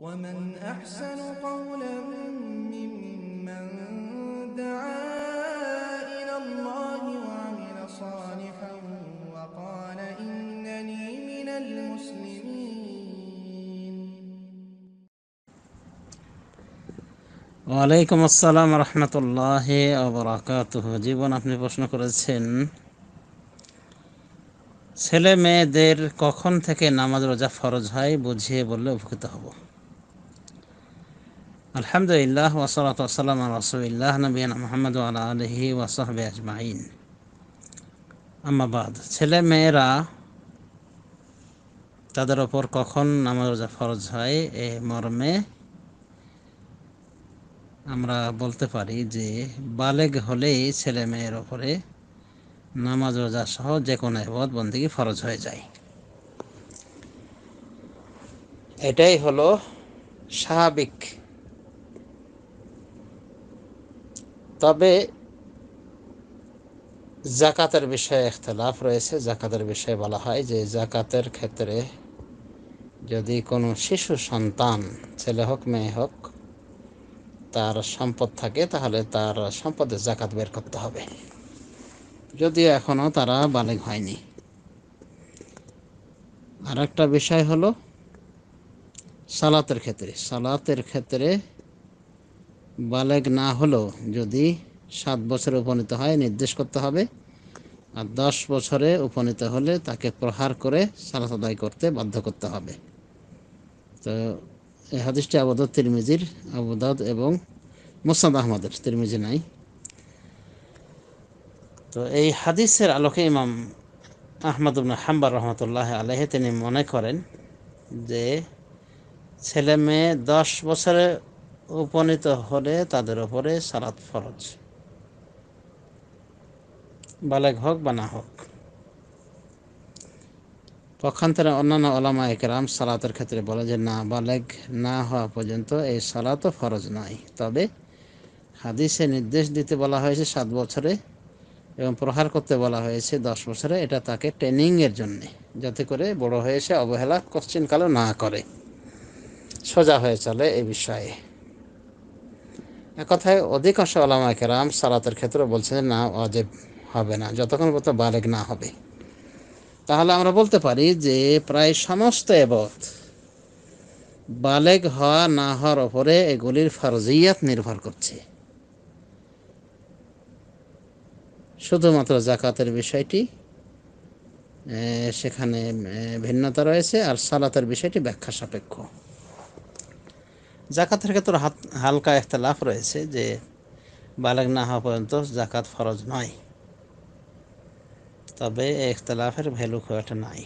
ওয়ালাইকুম আসসালাম রহমতুল্লাহ আবরাকাতুহ জীবন আপনি প্রশ্ন করেছেন ছেলে মেয়েদের কখন থেকে নামাজ রোজা ফরজ হয় বুঝিয়ে বললে উপকৃত হব আলহামদুলিল্লাহ ওসলাত আসসালাম রসুলিল্লাহ নবীন মোহাম্মদ আল্লাহ আলহি ওয়াসহবে আজমাইন আমাবাদ ছেলে মেয়েরা তাদের ওপর কখন নামাজ ফরজ হয় এ মর্মে আমরা বলতে পারি যে বালেগ হলেই ছেলে মেয়ের ওপরে নামাজ রোজা সহ যে কোনো এবাদ বন্দিকে ফরজ হয়ে যায় এটাই হলো স্বাভাবিক তবে জাকাতের বিষয়ে ইখতলাফ রয়েছে জাকাতের বিষয়ে বলা হয় যে জাকাতের ক্ষেত্রে যদি কোনো শিশু সন্তান ছেলে হোক মেয়ে হোক তার সম্পদ থাকে তাহলে তার সম্পদের জাকাত বের করতে হবে যদিও এখনও তারা বালেগ হয়নি আর একটা বিষয় হলো সালাতের ক্ষেত্রে সালাতের ক্ষেত্রে বালেক না হলেও যদি সাত বছরে উপনীত হয় নির্দেশ করতে হবে আর দশ বছরে উপনীত হলে তাকে প্রহার করে সালাত আদায় করতে বাধ্য করতে হবে তো এই হাদিসটি আবদাদ তিরমিজির আবুদাদ এবং মোসাদ আহমদের তিরমিজি নাই তো এই হাদিসের আলোকে ইমাম আহমদ হাম্বার রহমতুল্লাহ আলহে তিনি মনে করেন যে ছেলে মেয়ে দশ বছরে উপনীত হলে তাদের ওপরে সালাত ফরজ বালেক হোক বা না হোক পক্ষান্তরে অন্যান্য ওলামা একরাম সালাতের ক্ষেত্রে বলে যে না বালেক না হওয়া পর্যন্ত এই সালাত ফরজ নয় তবে হাদিসে নির্দেশ দিতে বলা হয়েছে সাত বছরে এবং প্রহার করতে বলা হয়েছে দশ বছরে এটা তাকে ট্রেনিংয়ের জন্যে যাতে করে বড় হয়ে সে অবহেলা কশ্চিনকালে না করে সোজা হয়ে চলে এ বিষয়ে কথায় অধিকাংশ আলামা কেরাম সালাতের ক্ষেত্রে যে না অজেব হবে না যতক্ষণ পর্যন্ত বালেগ না হবে তাহলে আমরা বলতে পারি যে প্রায় সমস্ত এবত বালেগ হওয়া না হওয়ার ওপরে এগুলির ফরজিয়াত নির্ভর করছে শুধুমাত্র জাকাতের বিষয়টি সেখানে ভিন্নতা রয়েছে আর সালাতের বিষয়টি ব্যাখ্যা সাপেক্ষ জাকাতের ক্ষেত্রে হাত হালকা লাভ রয়েছে যে বালেগ না হওয়া পর্যন্ত জাকাত ফরজ নয় তবে ইখতলাফের ভ্যালু খুব একটা নাই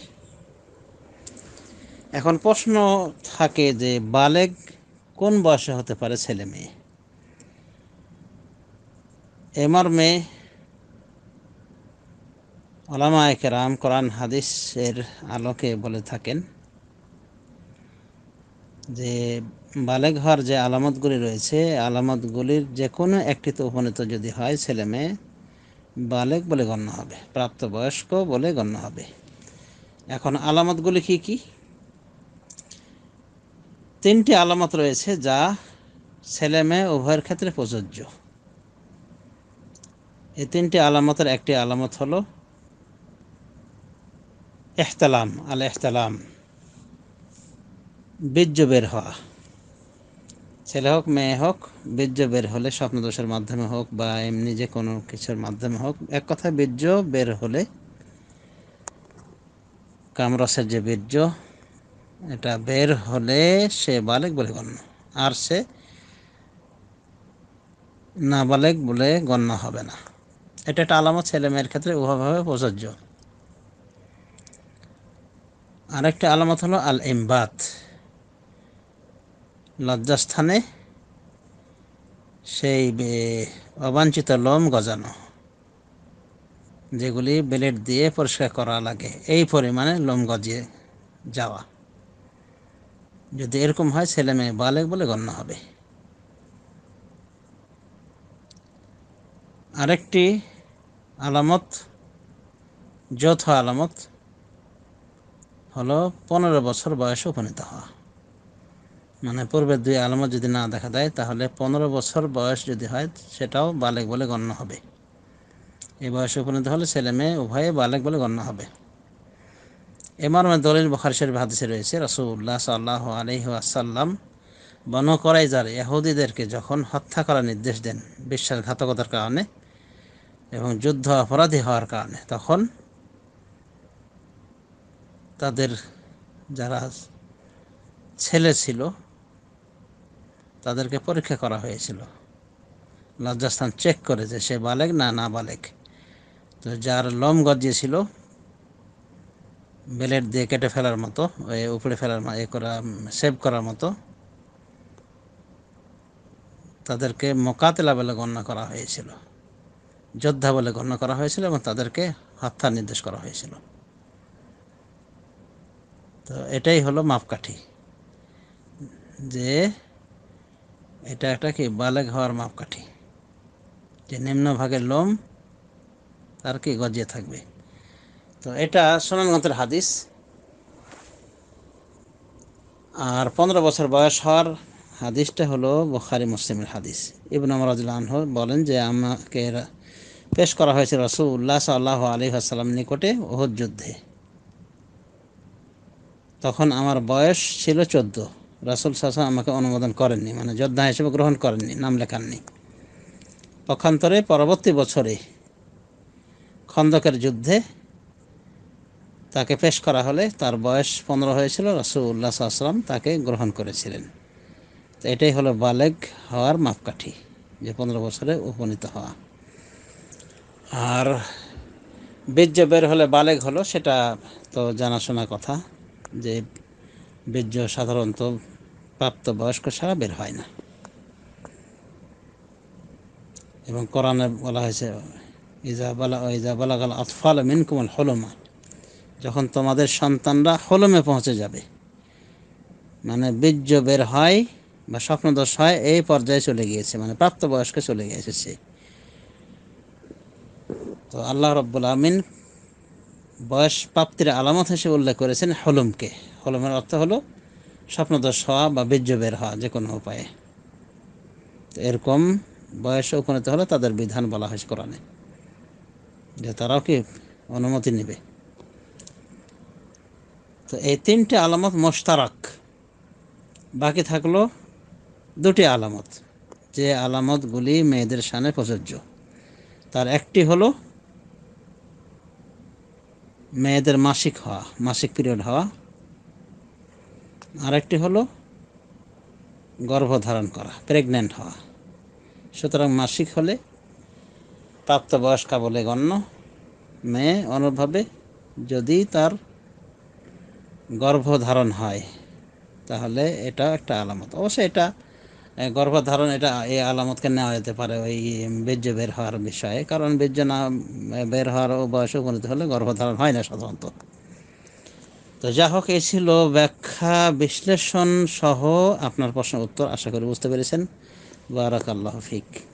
এখন প্রশ্ন থাকে যে বালেগ কোন বয়সে হতে পারে ছেলে মেয়ে এমার মেয়ে ওলামা রাম কোরআন হাদিসের আলোকে বলে থাকেন যে বালেগ হওয়ার যে আলামতগুলি রয়েছে আলামতগুলির যে কোনো একটিতে উপনীত যদি হয় ছেলে মেয়ে বালেগ বলে গণ্য হবে প্রাপ্তবয়স্ক বলে গণ্য হবে এখন আলামতগুলি কি কি তিনটি আলামত রয়েছে যা ছেলে মেয়ে উভয়ের ক্ষেত্রে প্রযোজ্য এই তিনটি আলামতের একটি আলামত হলো এহতালাম আল এহতালাম বীর্য বের হওয়া ছেলে হোক মেয়ে হোক বীর্য বের হলে স্বপ্নদোষের মাধ্যমে হোক বা এমনি যে কোনো কিছুর মাধ্যমে হোক এক কথা বীর্য বের হলে কামরসের যে বীর্য এটা বের হলে সে বালেক বলে গণ্য আর সে না বালেক বলে গণ্য হবে না এটা একটা আলামত ছেলে মেয়ের ক্ষেত্রে উভয়ভাবে প্রযোজ্য আরেকটা আলামত হলো আল ইমবাত লজ্জাস্থানে সেই অবাঞ্ছিত লোম গজানো যেগুলি ব্লেড দিয়ে পরিষ্কার করা লাগে এই পরিমাণে লোম গজিয়ে যাওয়া যদি এরকম হয় ছেলে মেয়ে বালেক বলে গণ্য হবে আরেকটি আলামত যৌথ আলামত হলো পনেরো বছর বয়সে উপনীত হওয়া মানে পূর্বের দুই আলামত যদি না দেখা দেয় তাহলে পনেরো বছর বয়স যদি হয় সেটাও বালেক বলে গণ্য হবে এই বয়সে উপনীত হলে ছেলে মেয়ে উভয়ে বালেক বলে গণ্য হবে এমার মর্মে দলিল বখার শরীফ হাদিসে রয়েছে রসুল্লাহ সাল্লাহ আলহি আসাল্লাম বন করাইজার ইহুদিদেরকে যখন হত্যা করার নির্দেশ দেন বিশ্বাসঘাতকতার কারণে এবং যুদ্ধ অপরাধী হওয়ার কারণে তখন তাদের যারা ছেলে ছিল তাদেরকে পরীক্ষা করা হয়েছিল লজ্জাস্থান চেক করে যে সে বালেক না না বালেক তো যার লম গজিয়েছিল বেলেট দিয়ে কেটে ফেলার মতো ওই উপড়ে ফেলার এ করা সেভ করার মতো তাদেরকে মোকাতেলা বলে গণ্য করা হয়েছিল যোদ্ধা বলে গণ্য করা হয়েছিল এবং তাদেরকে হত্যা নির্দেশ করা হয়েছিল তো এটাই হলো মাপকাঠি যে এটা একটা কি বালেগ হওয়ার মাপকাঠি যে নিম্নভাগের লোম তার কি গজিয়ে থাকবে তো এটা সোনানগঞ্জের হাদিস আর পনেরো বছর বয়স হওয়ার হাদিসটা হলো বখারি মুসলিমের হাদিস ইবন আমরাজুল আনহ বলেন যে আমাকে পেশ করা হয়েছে রসুল্লাহ সাল্লাহ আলী আসসালাম নিকটে ওহ যুদ্ধে তখন আমার বয়স ছিল চোদ্দো রাসুল সাসা আমাকে অনুমোদন করেননি মানে যোদ্ধা হিসেবে গ্রহণ করেননি নাম লেখাননি পক্ষান্তরে পরবর্তী বছরে খন্দকের যুদ্ধে তাকে পেশ করা হলে তার বয়স পনেরো হয়েছিল রাসুল্লাহ সাল্লাম তাকে গ্রহণ করেছিলেন তো এটাই হলো বালেগ হওয়ার মাপকাঠি যে পনেরো বছরে উপনীত হওয়া আর বীর্য বের হলে বালেগ হলো সেটা তো জানাশোনা কথা যে বীর্য সাধারণত প্রাপ্তবয়স্ক ছাড়া বের হয় না এবং কোরআনে বলা হয়েছে ইজা বালা ইজা আতফাল মিনকুমল হলমা যখন তোমাদের সন্তানরা হলমে পৌঁছে যাবে মানে বীর্য বের হয় বা স্বপ্নদশ হয় এই পর্যায়ে চলে গিয়েছে মানে প্রাপ্তবয়স্কে চলে গিয়েছে তো আল্লাহ রব্বুল আমিন বয়স প্রাপ্তির আলামত হিসেবে উল্লেখ করেছেন হলমকে হলমের অর্থ হলো স্বপ্নদোষ হওয়া বা বীর্য বের হওয়া যে কোনো উপায়ে এরকম বয়সে উপনীত হলে তাদের বিধান বলা হয়েছে কোরআনে যে তারাও কি অনুমতি নেবে তো এই তিনটে আলামত মোস্তারাক বাকি থাকলো দুটি আলামত যে আলামতগুলি মেয়েদের সামনে প্রযোজ্য তার একটি হলো মেয়েদের মাসিক হওয়া মাসিক পিরিয়ড হওয়া আরেকটি হলো গর্ভধারণ করা প্রেগনেন্ট হওয়া সুতরাং মাসিক হলে প্রাপ্তবয়স্কা বলে গণ্য মেয়ে অনুভাবে যদি তার গর্ভধারণ হয় তাহলে এটা একটা আলামত অবশ্যই এটা গর্ভধারণ এটা এই আলামতকে নেওয়া যেতে পারে ওই বীর্য বের হওয়ার বিষয়ে কারণ বীর্য না বের হওয়ার বয়সে উপনীত হলে গর্ভধারণ হয় না সাধারণত তো যা হোক এ ছিল ব্যাক ব্যাখ্যা বিশ্লেষণ সহ আপনার প্রশ্নের উত্তর আশা করি বুঝতে পেরেছেন বারাকাল্লাহ ফিক